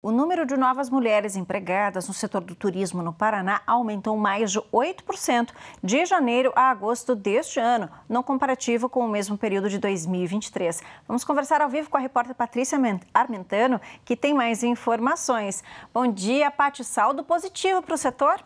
O número de novas mulheres empregadas no setor do turismo no Paraná aumentou mais de 8% de janeiro a agosto deste ano, no comparativo com o mesmo período de 2023. Vamos conversar ao vivo com a repórter Patrícia Armentano, que tem mais informações. Bom dia, Pati. Saldo positivo para o setor?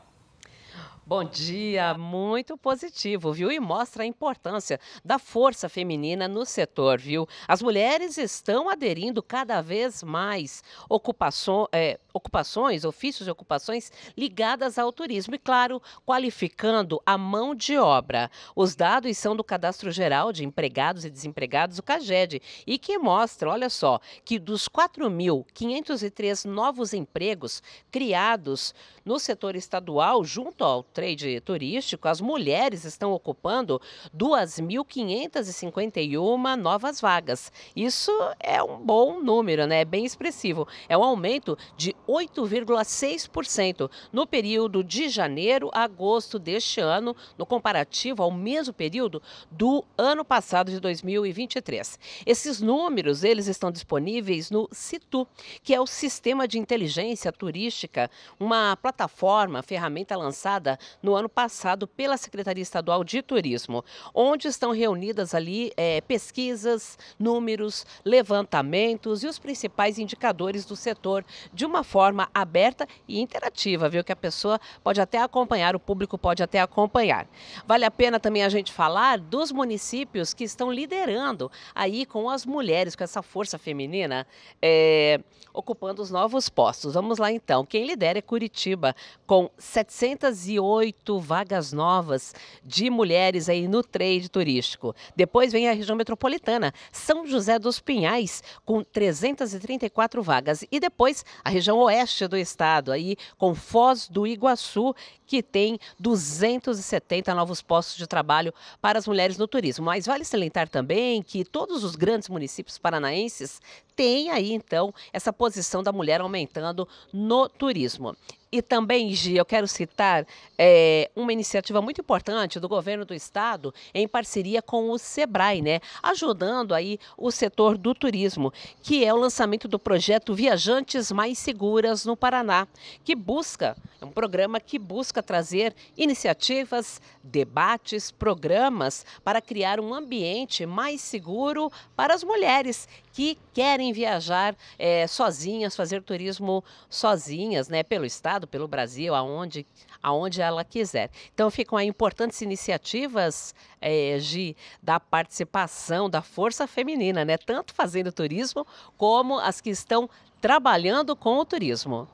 Bom dia, muito positivo, viu? E mostra a importância da força feminina no setor, viu? As mulheres estão aderindo cada vez mais ocupações, é, ocupações, ofícios e ocupações ligadas ao turismo e, claro, qualificando a mão de obra. Os dados são do Cadastro Geral de Empregados e Desempregados, o CAGED, e que mostra, olha só, que dos 4.503 novos empregos criados no setor estadual, junto ao trade turístico, as mulheres estão ocupando 2.551 novas vagas. Isso é um bom número, né? É bem expressivo. É um aumento de 8,6% no período de janeiro a agosto deste ano, no comparativo ao mesmo período do ano passado de 2023. Esses números, eles estão disponíveis no Situ, que é o Sistema de Inteligência Turística, uma plataforma, ferramenta lançada no ano passado pela Secretaria Estadual de Turismo, onde estão reunidas ali é, pesquisas, números, levantamentos e os principais indicadores do setor de uma forma aberta e interativa, viu? Que a pessoa pode até acompanhar, o público pode até acompanhar. Vale a pena também a gente falar dos municípios que estão liderando aí com as mulheres, com essa força feminina, é, ocupando os novos postos. Vamos lá então. Quem lidera é Curitiba, com 708 vagas novas de mulheres aí no trade turístico. Depois vem a região metropolitana, São José dos Pinhais, com 334 vagas. E depois a região oeste do estado, aí com Foz do Iguaçu, que tem 270 novos postos de trabalho para as mulheres no turismo. Mas vale salientar também que todos os grandes municípios paranaenses têm aí então essa posição da mulher aumentando no turismo. E também, Gi, eu quero citar é, uma iniciativa muito importante do governo do estado em parceria com o SEBRAE, né? Ajudando aí o setor do turismo, que é o lançamento do projeto Viajantes Mais Seguras no Paraná, que busca, é um programa que busca trazer iniciativas, debates, programas para criar um ambiente mais seguro para as mulheres que querem viajar é, sozinhas, fazer turismo sozinhas, né? Pelo estado pelo Brasil, aonde, aonde ela quiser. Então ficam aí importantes iniciativas, é, Gi, da participação da força feminina, né? Tanto fazendo turismo como as que estão trabalhando com o turismo.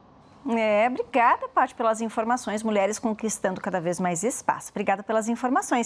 É, obrigada, Paty, pelas informações. Mulheres conquistando cada vez mais espaço. Obrigada pelas informações.